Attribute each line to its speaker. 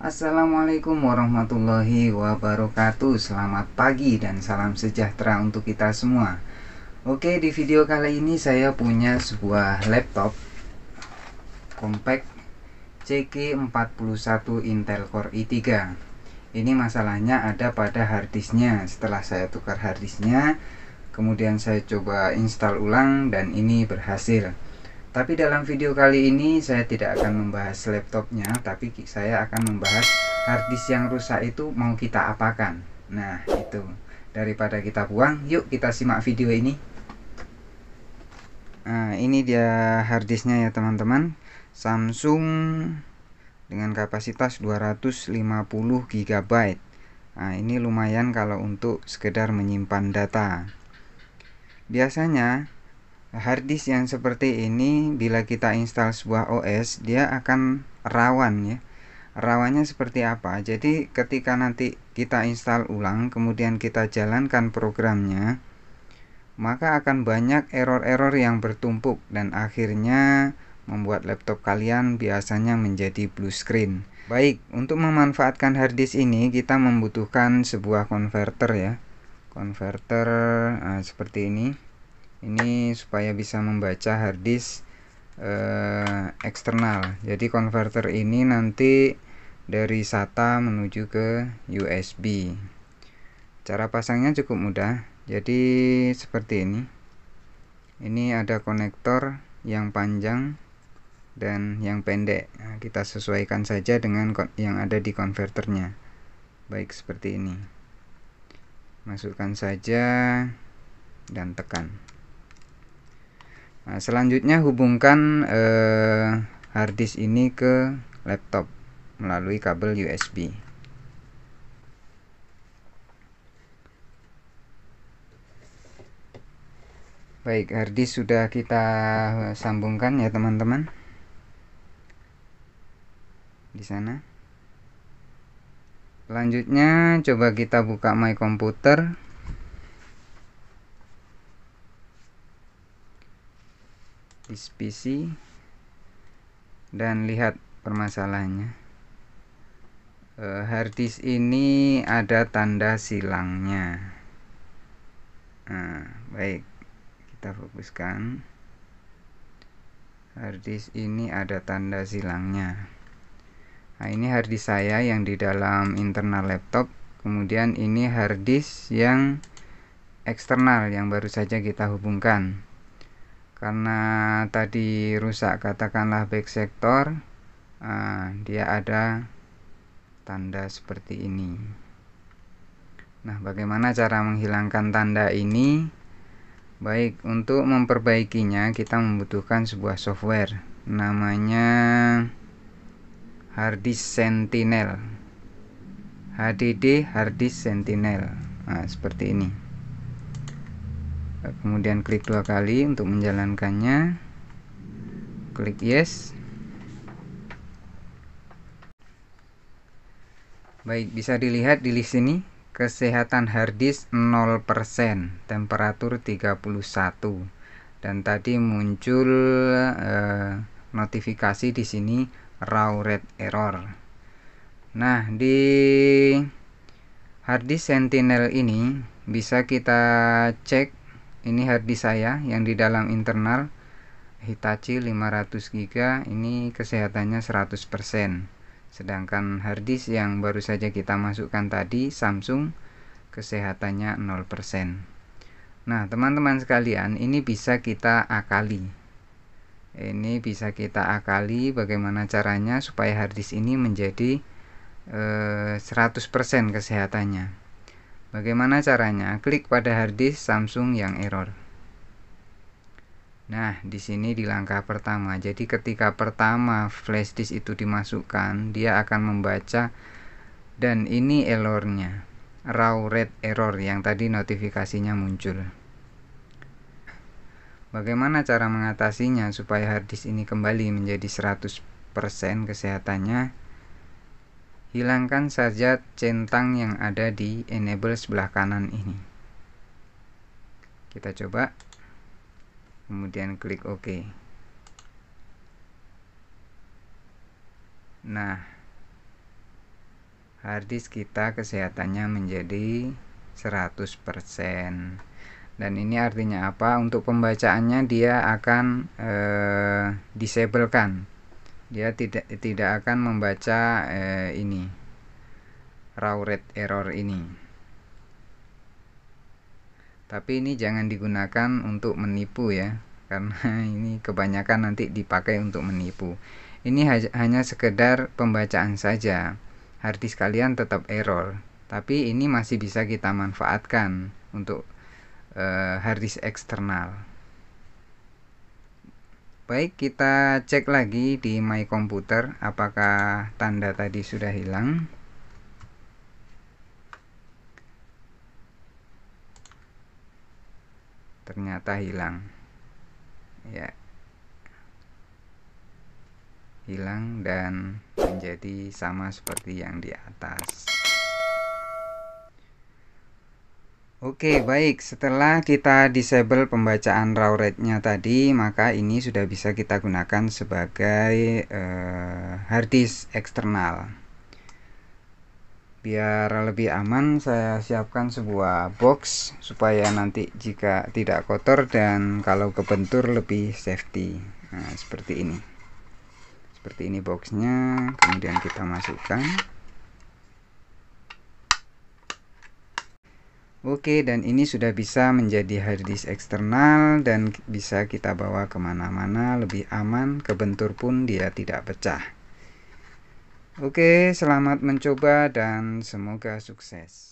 Speaker 1: Assalamualaikum warahmatullahi wabarakatuh Selamat pagi dan salam sejahtera untuk kita semua Oke di video kali ini saya punya sebuah laptop Compact CK41 Intel Core i3 Ini masalahnya ada pada harddisknya Setelah saya tukar harddisknya Kemudian saya coba install ulang dan ini berhasil tapi dalam video kali ini saya tidak akan membahas laptopnya, tapi saya akan membahas harddisk yang rusak itu mau kita apakan. Nah, itu. Daripada kita buang, yuk kita simak video ini. Nah, ini dia harddisknya ya teman-teman. Samsung dengan kapasitas 250 GB. Nah, ini lumayan kalau untuk sekedar menyimpan data. Biasanya harddisk yang seperti ini bila kita install sebuah OS dia akan rawan ya rawannya seperti apa jadi ketika nanti kita install ulang kemudian kita jalankan programnya maka akan banyak error-error yang bertumpuk dan akhirnya membuat laptop kalian biasanya menjadi blue screen baik untuk memanfaatkan harddisk ini kita membutuhkan sebuah converter ya converter nah, eh, seperti ini ini supaya bisa membaca harddisk eh, eksternal jadi converter ini nanti dari SATA menuju ke USB cara pasangnya cukup mudah jadi seperti ini ini ada konektor yang panjang dan yang pendek nah, kita sesuaikan saja dengan yang ada di konverternya baik seperti ini masukkan saja dan tekan Nah, selanjutnya hubungkan eh, harddisk ini ke laptop melalui kabel USB. Baik, harddisk sudah kita sambungkan ya teman-teman. Di sana. Selanjutnya coba kita buka My Computer. list PC dan lihat permasalahannya e, eh, harddisk ini ada tanda silangnya nah, baik kita fokuskan harddisk ini ada tanda silangnya nah ini harddisk saya yang di dalam internal laptop kemudian ini harddisk yang eksternal yang baru saja kita hubungkan karena tadi rusak katakanlah back sektor uh, eh, dia ada tanda seperti ini nah bagaimana cara menghilangkan tanda ini baik untuk memperbaikinya kita membutuhkan sebuah software namanya Hardisk Sentinel HDD Hardisk Sentinel nah, seperti ini kemudian klik dua kali untuk menjalankannya klik yes baik bisa dilihat di list ini kesehatan harddisk 0% temperatur 31 dan tadi muncul eh, notifikasi di sini raw red error nah di harddisk sentinel ini bisa kita cek ini harddisk saya yang di dalam internal Hitachi 500GB ini kesehatannya 100% sedangkan harddisk yang baru saja kita masukkan tadi Samsung kesehatannya 0% nah teman-teman sekalian ini bisa kita akali ini bisa kita akali bagaimana caranya supaya harddisk ini menjadi eh, 100% kesehatannya Bagaimana caranya? Klik pada harddisk Samsung yang error. Nah, di sini di langkah pertama. Jadi ketika pertama flash disk itu dimasukkan, dia akan membaca dan ini errornya. Raw read error yang tadi notifikasinya muncul. Bagaimana cara mengatasinya supaya harddisk ini kembali menjadi 100% kesehatannya? hilangkan saja centang yang ada di enable sebelah kanan ini kita coba kemudian klik OK nah harddisk kita kesehatannya menjadi 100% dan ini artinya apa untuk pembacaannya dia akan eh, disablekan dia tidak tidak akan membaca eh, ini raw rate error ini tapi ini jangan digunakan untuk menipu ya karena ini kebanyakan nanti dipakai untuk menipu ini hanya sekedar pembacaan saja harddisk kalian tetap error tapi ini masih bisa kita manfaatkan untuk eh, harddisk eksternal Baik, kita cek lagi di My Computer apakah tanda tadi sudah hilang. Ternyata hilang. Ya. Hilang dan menjadi sama seperti yang di atas. Oke, okay, baik. Setelah kita disable pembacaan raw rate-nya tadi, maka ini sudah bisa kita gunakan sebagai uh, hard eksternal. Biar lebih aman, saya siapkan sebuah box supaya nanti jika tidak kotor dan kalau kebentur lebih safety. Nah, seperti ini. Seperti ini boxnya, kemudian kita masukkan. Oke, dan ini sudah bisa menjadi harddisk eksternal dan bisa kita bawa kemana-mana lebih aman, kebentur pun dia tidak pecah. Oke, selamat mencoba dan semoga sukses.